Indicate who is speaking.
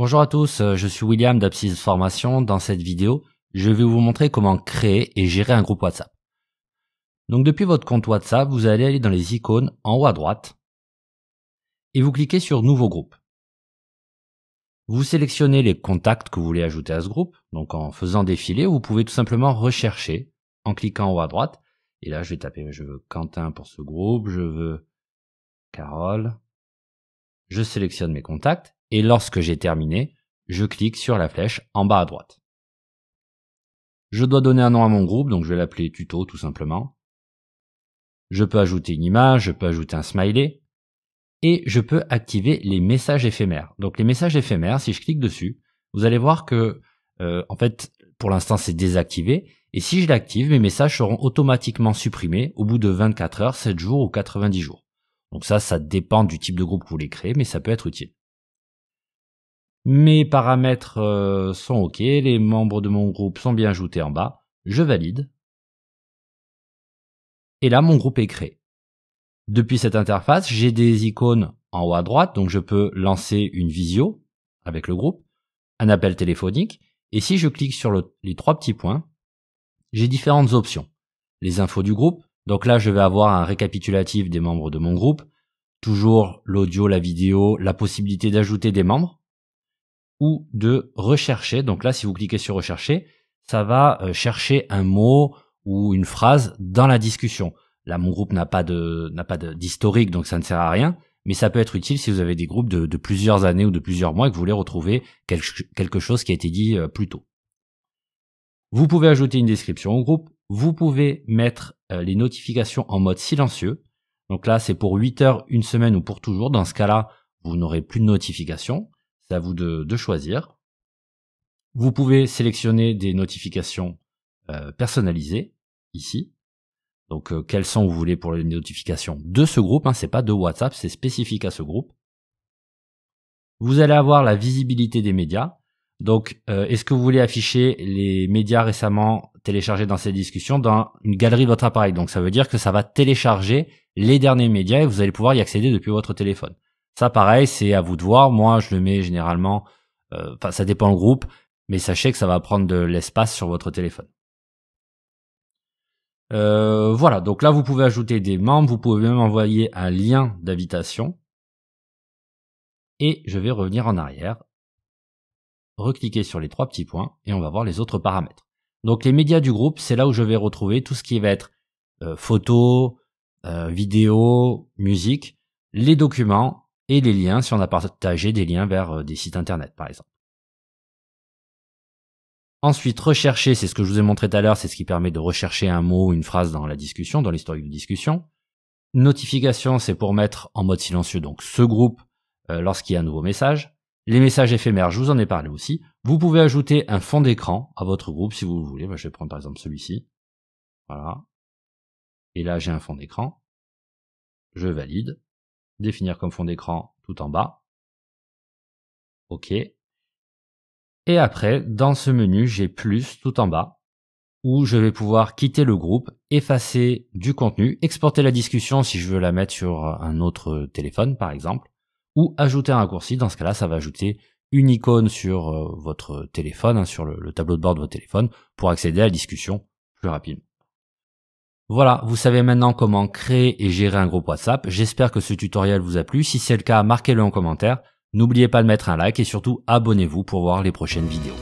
Speaker 1: Bonjour à tous, euh, je suis William d'Apsis Formation. Dans cette vidéo, je vais vous montrer comment créer et gérer un groupe WhatsApp. Donc depuis votre compte WhatsApp, vous allez aller dans les icônes en haut à droite et vous cliquez sur Nouveau groupe. Vous sélectionnez les contacts que vous voulez ajouter à ce groupe. Donc en faisant défiler, vous pouvez tout simplement rechercher en cliquant en haut à droite. Et là, je vais taper, je veux Quentin pour ce groupe, je veux Carole. Je sélectionne mes contacts et lorsque j'ai terminé, je clique sur la flèche en bas à droite. Je dois donner un nom à mon groupe, donc je vais l'appeler tuto tout simplement. Je peux ajouter une image, je peux ajouter un smiley, et je peux activer les messages éphémères. Donc les messages éphémères, si je clique dessus, vous allez voir que, euh, en fait, pour l'instant c'est désactivé, et si je l'active, mes messages seront automatiquement supprimés au bout de 24 heures, 7 jours ou 90 jours. Donc ça, ça dépend du type de groupe que vous voulez créer, mais ça peut être utile. Mes paramètres euh, sont OK, les membres de mon groupe sont bien ajoutés en bas. Je valide. Et là, mon groupe est créé. Depuis cette interface, j'ai des icônes en haut à droite, donc je peux lancer une visio avec le groupe, un appel téléphonique, et si je clique sur les trois petits points, j'ai différentes options. Les infos du groupe, donc là je vais avoir un récapitulatif des membres de mon groupe, toujours l'audio, la vidéo, la possibilité d'ajouter des membres, ou de rechercher. Donc là, si vous cliquez sur rechercher, ça va euh, chercher un mot ou une phrase dans la discussion. Là, mon groupe n'a pas de n'a pas d'historique, donc ça ne sert à rien. Mais ça peut être utile si vous avez des groupes de, plusieurs années ou de plusieurs mois et que vous voulez retrouver quelque chose qui a été dit euh, plus tôt. Vous pouvez ajouter une description au groupe. Vous pouvez mettre euh, les notifications en mode silencieux. Donc là, c'est pour 8 heures, une semaine ou pour toujours. Dans ce cas-là, vous n'aurez plus de notifications. C'est à vous de, choisir. Vous pouvez sélectionner des notifications euh, personnalisées ici. Donc euh, quelles sont vous voulez pour les notifications de ce groupe, hein, c'est pas de WhatsApp, c'est spécifique à ce groupe. Vous allez avoir la visibilité des médias. Donc euh, est-ce que vous voulez afficher les médias récemment téléchargés dans cette discussion dans une galerie de votre appareil Donc ça veut dire que ça va télécharger les derniers médias et vous allez pouvoir y accéder depuis votre téléphone. Ça, pareil, c'est à vous de voir. Moi, je le mets généralement, euh, enfin, ça dépend le groupe, mais sachez que ça va prendre de l'espace sur votre téléphone. Euh, voilà, donc là vous pouvez ajouter des membres, vous pouvez même envoyer un lien d'invitation. Et je vais revenir en arrière, recliquer sur les trois petits points et on va voir les autres paramètres. Donc les médias du groupe, c'est là où je vais retrouver tout ce qui va être euh, photo, vidéo, musique, les documents et les liens si on a partagé des liens vers euh, des sites internet par exemple. Ensuite, rechercher, c'est ce que je vous ai montré tout à l'heure, c'est ce qui permet de rechercher un mot ou une phrase dans la discussion, dans l'historique de discussion. Notification, c'est pour mettre en mode silencieux donc ce groupe euh, lorsqu'il y a un nouveau message. Les messages éphémères, je vous en ai parlé aussi. Vous pouvez ajouter un fond d'écran à votre groupe si vous le voulez. je vais prendre par exemple celui-ci. Voilà. Et là, j'ai un fond d'écran. Je valide définir comme fond d'écran tout en bas. OK. Et après, dans ce menu, j'ai plus tout en bas, où je vais pouvoir quitter le groupe, effacer du contenu, exporter la discussion si je veux la mettre sur un autre téléphone par exemple, ou ajouter un raccourci. Dans ce cas-là, ça va ajouter une icône sur euh, votre téléphone, hein, sur le, tableau de bord de votre téléphone, pour accéder à la discussion plus rapidement. Voilà, vous savez maintenant comment créer et gérer un groupe WhatsApp. J'espère que ce tutoriel vous a plu. Si c'est le cas, marquez-le en commentaire. N'oubliez pas de mettre un like et surtout abonnez-vous pour voir les prochaines vidéos.